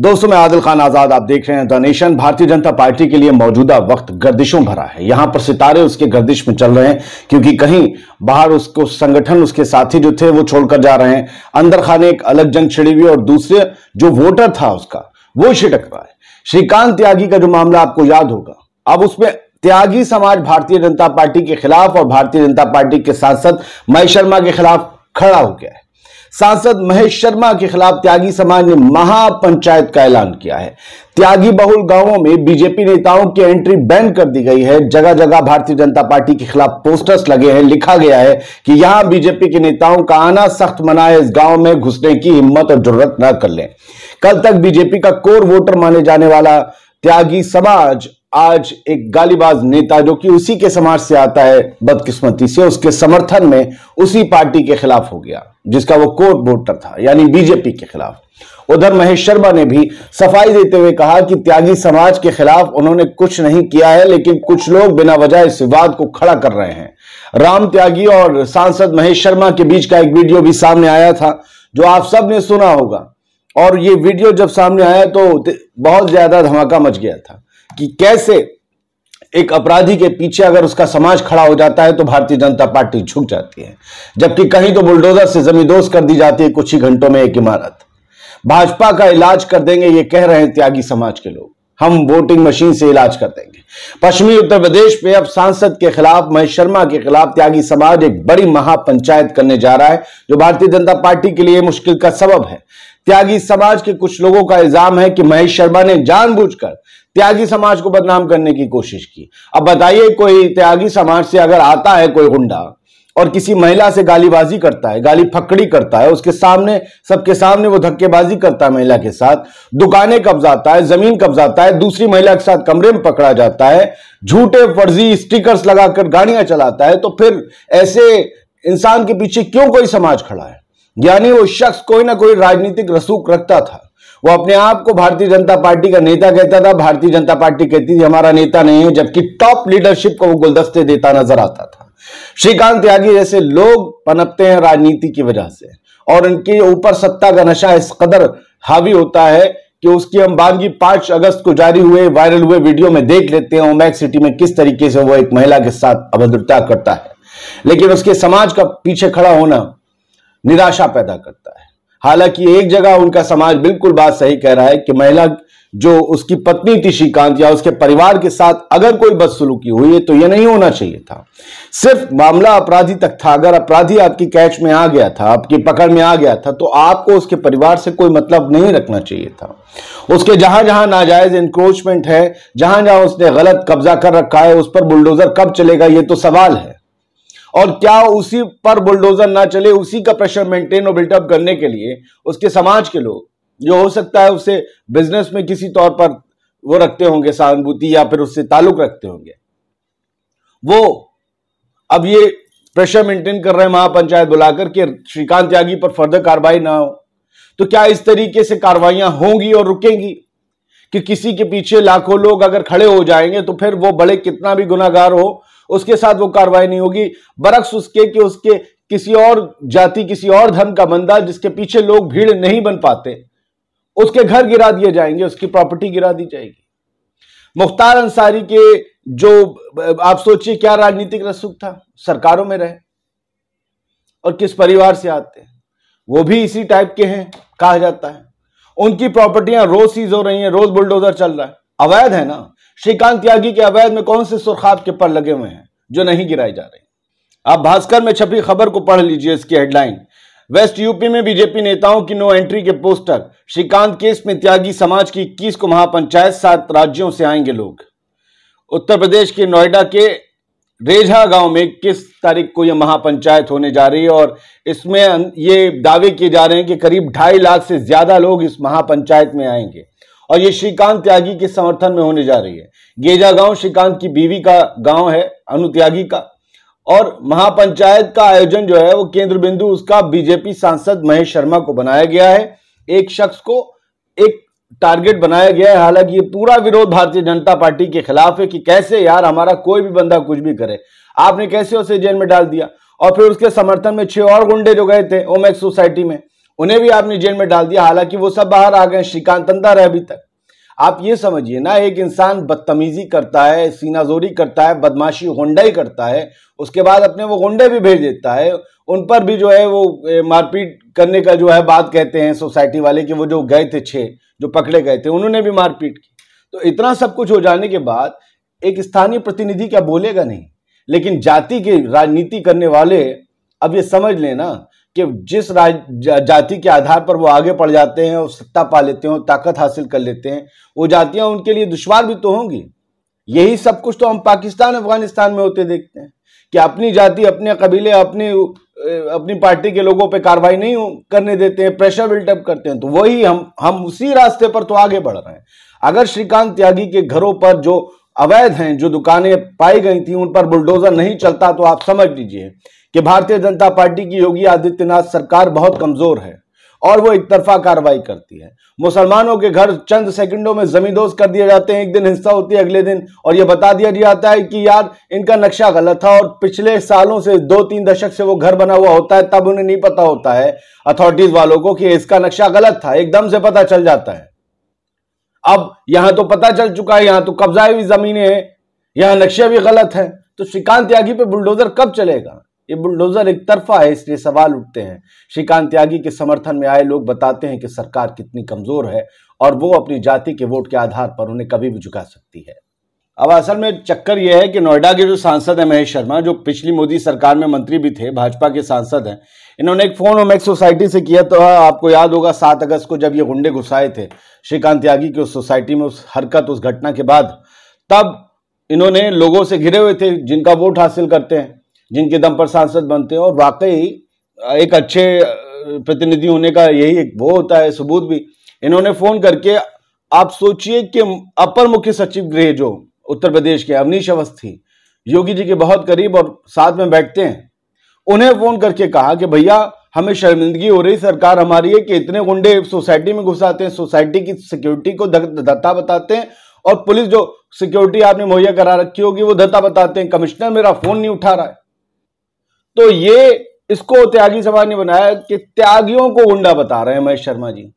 दोस्तों मैं आदिल खान आजाद आप देख रहे हैं द नेशन भारतीय जनता पार्टी के लिए मौजूदा वक्त गर्दिशों भरा है यहां पर सितारे उसके गर्दिश में चल रहे हैं क्योंकि कहीं बाहर उसको संगठन उसके साथी जो थे वो छोड़कर जा रहे हैं अंदर खाने एक अलग जंग छिड़ी हुई और दूसरे जो वोटर था उसका वो छिटक रहा है श्रीकांत त्यागी का जो मामला आपको याद होगा अब उसमें त्यागी समाज भारतीय जनता पार्टी के खिलाफ और भारतीय जनता पार्टी के सांसद महेश शर्मा के खिलाफ खड़ा हो गया है सांसद महेश शर्मा के खिलाफ त्यागी समाज ने महापंचायत का ऐलान किया है त्यागी बहुल गांवों में बीजेपी नेताओं की एंट्री बैन कर दी गई है जगह जगह भारतीय जनता पार्टी के खिलाफ पोस्टर्स लगे हैं लिखा गया है कि यहां बीजेपी के नेताओं का आना सख्त मना है इस गांव में घुसने की हिम्मत और जरूरत न कर ले कल तक बीजेपी का कोर वोटर माने जाने वाला त्यागी समाज आज एक गालीबाज नेता जो कि उसी के समाज से आता है बदकिस्मती से उसके समर्थन में उसी पार्टी के खिलाफ हो गया जिसका वो कोर वोटर था यानी बीजेपी के खिलाफ उधर महेश शर्मा ने भी सफाई देते हुए कहा कि त्यागी समाज के खिलाफ उन्होंने कुछ नहीं किया है लेकिन कुछ लोग बिना वजह इस विवाद को खड़ा कर रहे हैं राम त्यागी और सांसद महेश शर्मा के बीच का एक वीडियो भी सामने आया था जो आप सब ने सुना होगा और ये वीडियो जब सामने आया तो बहुत ज्यादा धमाका मच गया था कि कैसे एक अपराधी के पीछे अगर उसका समाज खड़ा हो जाता है तो भारतीय जनता पार्टी झुक जाती है जबकि कहीं तो बुलडोजर से जमींदोज कर दी जाती है कुछ ही घंटों में एक इमारत भाजपा का इलाज कर देंगे ये कह रहे हैं त्यागी समाज के लोग हम वोटिंग मशीन से इलाज कर देंगे पश्चिमी उत्तर प्रदेश में अब सांसद के खिलाफ महेश शर्मा के खिलाफ त्यागी समाज एक बड़ी महापंचायत करने जा रहा है जो भारतीय जनता पार्टी के लिए मुश्किल का सबब है त्यागी समाज के कुछ लोगों का इल्जाम है कि महेश शर्मा ने जानबूझकर त्यागी समाज को बदनाम करने की कोशिश की अब बताइए कोई त्यागी समाज से अगर आता है कोई गुंडा और किसी महिला से गालीबाजी करता है गाली फकड़ी करता है उसके सामने सबके सामने वो धक्केबाजी करता है महिला के साथ दुकानें कब्जाता है जमीन कब्जाता है दूसरी महिला के साथ कमरे में पकड़ा जाता है झूठे फर्जी स्टिकर्स लगाकर गाड़ियां चलाता है तो फिर ऐसे इंसान के पीछे क्यों कोई समाज खड़ा है यानी वो शख्स कोई ना कोई राजनीतिक रसूख रखता था वो अपने आप को भारतीय जनता पार्टी का नेता कहता था भारतीय जनता पार्टी कहती थी हमारा नेता नहीं है जबकि टॉप लीडरशिप को वो गुलदस्ते देता नजर आता था श्रीकांत त्यागी जैसे लोग पनपते हैं राजनीति की वजह से और इनके ऊपर सत्ता का नशा इस कदर हावी होता है कि उसकी हम बानगी पांच अगस्त को जारी हुए वायरल हुए वीडियो में देख लेते हैं ओमैक सिटी में किस तरीके से वो एक महिला के साथ अभद्रता करता है लेकिन उसके समाज का पीछे खड़ा होना निराशा पैदा करता है हालांकि एक जगह उनका समाज बिल्कुल बात सही कह रहा है कि महिला जो उसकी पत्नी थी श्रीकांत या उसके परिवार के साथ अगर कोई बदसलूकी हुई है तो यह नहीं होना चाहिए था सिर्फ मामला अपराधी तक था अगर अपराधी आपकी कैच में आ गया था आपकी पकड़ में आ गया था तो आपको उसके परिवार से कोई मतलब नहीं रखना चाहिए था उसके जहां जहां नाजायज इंक्रोचमेंट है जहां जहां उसने गलत कब्जा कर रखा है उस पर बुलडोजर कब चलेगा यह तो सवाल है और क्या उसी पर बुलडोजर ना चले उसी का प्रेशर मेंटेन और बिल्टअप करने के लिए उसके समाज के लोग जो हो सकता है उससे बिजनेस में किसी तौर पर वो रखते होंगे सहानुभूति या फिर उससे ताल्लुक रखते होंगे वो अब ये प्रेशर मेंटेन कर रहे हैं महापंचायत बुलाकर के श्रीकांत त्यागी पर फर्दर कार्रवाई ना हो तो क्या इस तरीके से कार्रवाइयां होंगी और रुकेंगी कि किसी के पीछे लाखों लोग अगर खड़े हो जाएंगे तो फिर वो बड़े कितना भी गुनागार हो उसके साथ वो कार्रवाई नहीं होगी बरक्स उसके कि उसके किसी और जाति किसी और धर्म का बंदा जिसके पीछे लोग भीड़ नहीं बन पाते उसके घर गिरा दिए जाएंगे उसकी प्रॉपर्टी गिरा दी जाएगी मुख्तार अंसारी के जो आप सोचिए क्या राजनीतिक रसूख था सरकारों में रहे और किस परिवार से आते हैं वो भी इसी टाइप के हैं कहा जाता है उनकी प्रॉपर्टियां रोज सीज हो रही हैं रोज बुलडोजर चल रहा है अवैध है ना श्रीकांत त्यागी के अवैध में कौन से सुरखाब के पर लगे हुए हैं जो नहीं गिराए जा रहे आप भास्कर में छपी खबर को पढ़ लीजिए इसकी हेडलाइन वेस्ट यूपी में बीजेपी नेताओं की नो एंट्री के पोस्टर श्रीकांत केस में त्यागी समाज की इक्कीस को महापंचायत सात राज्यों से आएंगे लोग उत्तर प्रदेश के नोएडा के रेझा गांव में किस तारीख को यह महापंचायत होने जा रही है और इसमें ये दावे किए जा रहे हैं कि करीब ढाई लाख से ज्यादा लोग इस महापंचायत में आएंगे और ये श्रीकांत त्यागी के समर्थन में होने जा रही है गेजा गांव श्रीकांत की बीवी का गांव है अनु त्यागी का और महापंचायत का आयोजन जो है वो केंद्र बिंदु उसका बीजेपी सांसद महेश शर्मा को बनाया गया है एक शख्स को एक टारगेट बनाया गया है हालांकि ये पूरा विरोध भारतीय जनता पार्टी के खिलाफ है कि कैसे यार हमारा कोई भी बंदा कुछ भी करे आपने कैसे उसे जेल में डाल दिया और फिर उसके समर्थन में छह और गुंडे जो गए थे ओमेक्स सोसाइटी में उन्हें भी आपने जेल में डाल दिया हालांकि वो सब बाहर आ गए श्रीकांत अंदर है अभी तक आप ये समझिए ना एक इंसान बदतमीजी करता है सीनाजोरी करता है बदमाशी होंडा ही करता है उसके बाद अपने वो होंडे भी भेज देता है उन पर भी जो है वो मारपीट करने का जो है बात कहते हैं सोसाइटी वाले कि वो जो गए थे छे जो पकड़े गए थे उन्होंने भी मारपीट की तो इतना सब कुछ हो जाने के बाद एक स्थानीय प्रतिनिधि क्या बोलेगा नहीं लेकिन जाति की राजनीति करने वाले अब ये समझ लेना कि जिस जाति के आधार पर वो आगे पड़ जाते हैं और सत्ता पा लेते हैं ताकत हासिल कर लेते हैं वो जातियां उनके लिए दुश्वार भी तो होंगी यही सब कुछ तो हम पाकिस्तान अफगानिस्तान में होते देखते हैं कि अपनी जाति अपने कबीले अपनी अपनी पार्टी के लोगों पे कार्रवाई नहीं करने देते हैं प्रेशर बिल्टअप करते हैं तो वही हम हम उसी रास्ते पर तो आगे बढ़ रहे हैं अगर श्रीकांत त्यागी के घरों पर जो अवैध हैं जो दुकानें पाई गई थी उन पर बुलडोजर नहीं चलता तो आप समझ लीजिए कि भारतीय जनता पार्टी की योगी आदित्यनाथ सरकार बहुत कमजोर है और वो एक तरफा कार्रवाई करती है मुसलमानों के घर चंद सेकंडों में जमींदोज कर दिए जाते हैं एक दिन हिंसा होती है अगले दिन और ये बता दिया जाता है कि यार इनका नक्शा गलत था और पिछले सालों से दो तीन दशक से वो घर बना हुआ होता है तब उन्हें नहीं पता होता है अथॉरिटीज वालों को कि इसका नक्शा गलत था एकदम से पता चल जाता है अब यहां तो पता चल चुका है यहां तो कब्जा हुई जमीनें हैं यहां नक्शे भी गलत है तो श्रीकांत त्यागी पे बुलडोजर कब चलेगा ये बुलडोजर एक तरफा है इसलिए सवाल उठते हैं श्रीकांत त्यागी के समर्थन में आए लोग बताते हैं कि सरकार कितनी कमजोर है और वो अपनी जाति के वोट के आधार पर उन्हें कभी भी झुका सकती है अब असल में चक्कर यह है कि नोएडा के जो सांसद हैं महेश शर्मा जो पिछली मोदी सरकार में मंत्री भी थे भाजपा के सांसद हैं इन्होंने एक फोन होमैक सोसाइटी से किया तो आपको याद होगा सात अगस्त को जब ये गुंडे घुसाए थे श्रीकांत त्यागी की उस सोसाइटी में उस हरकत उस घटना के बाद तब इन्होंने लोगों से घिरे हुए थे जिनका वोट हासिल करते हैं जिनके दम पर सांसद बनते हैं और वाकई एक अच्छे प्रतिनिधि होने का यही एक वो होता है सबूत भी इन्होंने फोन करके आप सोचिए कि अपर मुख्य सचिव गृह जो उत्तर प्रदेश के अवनीश अवस्थी योगी जी के बहुत करीब और साथ में बैठते हैं उन्हें फोन करके कहा कि भैया हमें शर्मिंदगी हो रही सरकार हमारी है कि इतने गुंडे सोसाइटी में घुसाते हैं सोसाइटी की सिक्योरिटी को धत्ता बताते हैं और पुलिस जो सिक्योरिटी आपने मुहैया करा रखी होगी वो धत्ता बताते हैं कमिश्नर मेरा फोन नहीं उठा रहा है तो ये इसको त्यागी समाज ने बनाया कि त्यागियों को गुंडा बता रहे हैं महेश शर्मा जी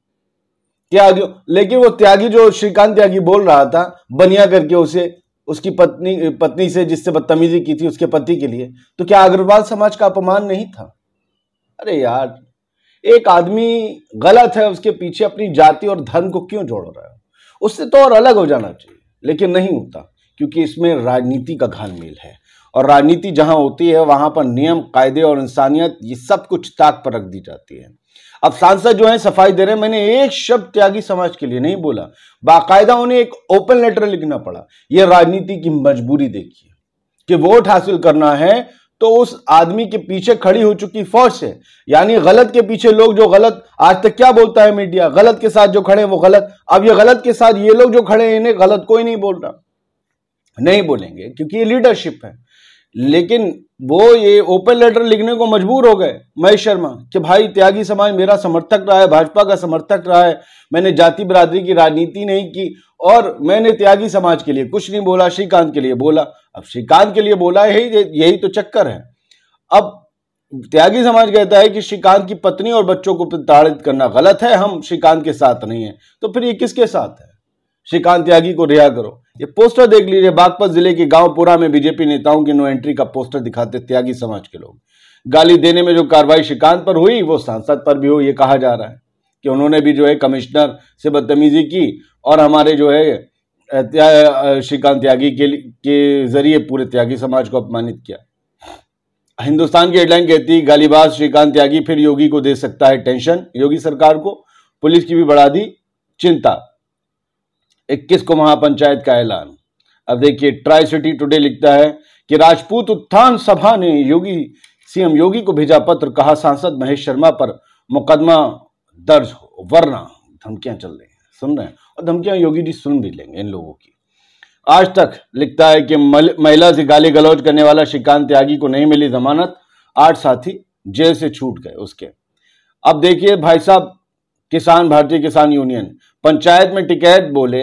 त्यागी लेकिन वो त्यागी जो श्रीकांत त्यागी बोल रहा था बनिया करके उसे उसकी पत्नी पत्नी से जिससे बदतमीजी की थी उसके पति के लिए तो क्या अग्रवाल समाज का अपमान नहीं था अरे यार एक आदमी गलत है उसके पीछे अपनी जाति और धर्म को क्यों जोड़ रहा है उससे तो और अलग हो जाना चाहिए लेकिन नहीं होता क्योंकि इसमें राजनीति का घाल मेल है और राजनीति जहां होती है वहां पर नियम कायदे और इंसानियत ये सब कुछ ताक पर रख दी जाती है अब सांसद जो है सफाई दे रहे मैंने एक शब्द त्यागी समाज के लिए नहीं बोला बाकायदा उन्हें एक ओपन लेटर लिखना पड़ा यह राजनीति की मजबूरी देखिए कि वोट हासिल करना है तो उस आदमी के पीछे खड़ी हो चुकी फौज है यानी गलत के पीछे लोग जो गलत आज तक क्या बोलता है मीडिया गलत के साथ जो खड़े हैं वो गलत अब ये गलत के साथ ये लोग जो खड़े हैं इन्हें गलत कोई नहीं बोल रहा नहीं बोलेंगे क्योंकि ये लीडरशिप है लेकिन वो ये ओपन लेटर लिखने को मजबूर हो गए महेश शर्मा कि भाई त्यागी समाज मेरा समर्थक रहा है भाजपा का समर्थक रहा है मैंने जाति बरादरी की राजनीति नहीं की और मैंने त्यागी समाज के लिए कुछ नहीं बोला श्रीकांत के लिए बोला अब श्रीकांत के लिए बोला यही यही तो चक्कर है अब त्यागी समाज कहता है कि श्रीकांत की पत्नी और बच्चों को प्रताड़ित करना गलत है हम श्रीकांत के साथ नहीं है तो फिर ये किसके साथ है श्रीकांत त्यागी को रिहा करो ये पोस्टर देख लीजिए बागपत जिले के गांवपुरा में बीजेपी नेताओं की नो एंट्री का पोस्टर दिखाते त्यागी समाज के लोग गाली देने में जो कार्रवाई श्रीकांत पर हुई वो सांसद पर भी हो ये कहा जा रहा है कि उन्होंने भी जो है कमिश्नर से बदतमीजी की और हमारे जो है त्या, श्रीकांत त्यागी के, के जरिए पूरे त्यागी समाज को अपमानित किया हिंदुस्तान की हेडलाइन कहती गालीबाज श्रीकांत त्यागी फिर योगी को दे सकता है टेंशन योगी सरकार को पुलिस की भी बढ़ा दी चिंता 21 को महापंचायत का ऐलान अब देखिए ट्राई सिटी टुडे लिखता है कि राजपूत उत्थान सभा ने योगी सीएम योगी को भेजा पत्र कहा सांसद महेश शर्मा पर मुकदमा दर्ज हो वरना धमकियां चल रही हैं सुन रहे हैं और धमकियां योगी जी सुन भी लेंगे इन लोगों की आज तक लिखता है कि महिला से गाली गलौज करने वाला श्रीकांत त्यागी को नहीं मिली जमानत आठ साथी जेल से छूट गए उसके अब देखिए भाई साहब किसान भारतीय किसान यूनियन पंचायत में टिकैत बोले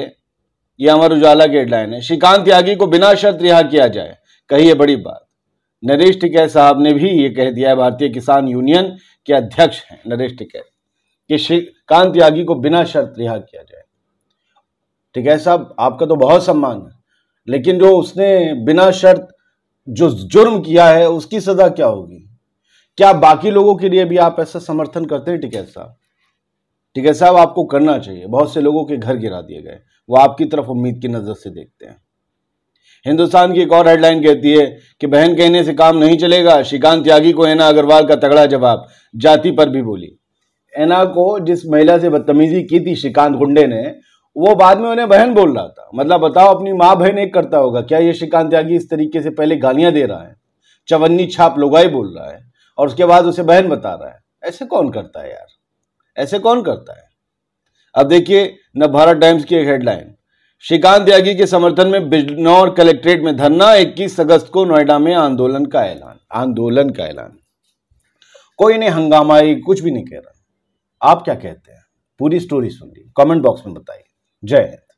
ये अमर उजाला की हेडलाइन है श्रीकांत त्यागी को बिना शर्त रिहा किया जाए कही है बड़ी बात नरेश टिकैत साहब ने भी ये कह दिया है भारतीय किसान यूनियन के अध्यक्ष हैं नरेश टिकैत कि श्रीकांत त्यागी को बिना शर्त रिहा किया जाए टिकैत साहब आपका तो बहुत सम्मान है लेकिन जो उसने बिना शर्त जो जुर्म किया है उसकी सजा क्या होगी क्या बाकी लोगों के लिए भी आप ऐसा समर्थन करते हैं टिकैत साहब ठीक है साहब आपको करना चाहिए बहुत से लोगों के घर गिरा दिए गए वो आपकी तरफ उम्मीद की नज़र से देखते हैं हिंदुस्तान की एक और हेडलाइन कहती है कि बहन कहने से काम नहीं चलेगा श्रीकांत त्यागी को एना अग्रवाल का तगड़ा जवाब जाति पर भी बोली एना को जिस महिला से बदतमीजी की थी श्रीकांत गुंडे ने वो बाद में उन्हें बहन बोल रहा था मतलब बताओ अपनी माँ बहन एक करता होगा क्या ये श्रीकांत त्यागी इस तरीके से पहले गालियां दे रहा है चवन्नी छाप लोगाई बोल रहा है और उसके बाद उसे बहन बता रहा है ऐसे कौन करता है यार ऐसे कौन करता है अब देखिए भारत टाइम्स की एक हेडलाइन श्रीकांत त्यागी के समर्थन में बिजनौर कलेक्ट्रेट में धरना 21 अगस्त को नोएडा में आंदोलन का ऐलान आंदोलन का ऐलान कोई नहीं हंगामाई कुछ भी नहीं कह रहा आप क्या कहते हैं पूरी स्टोरी सुन ली कमेंट बॉक्स में बताइए जय हिंद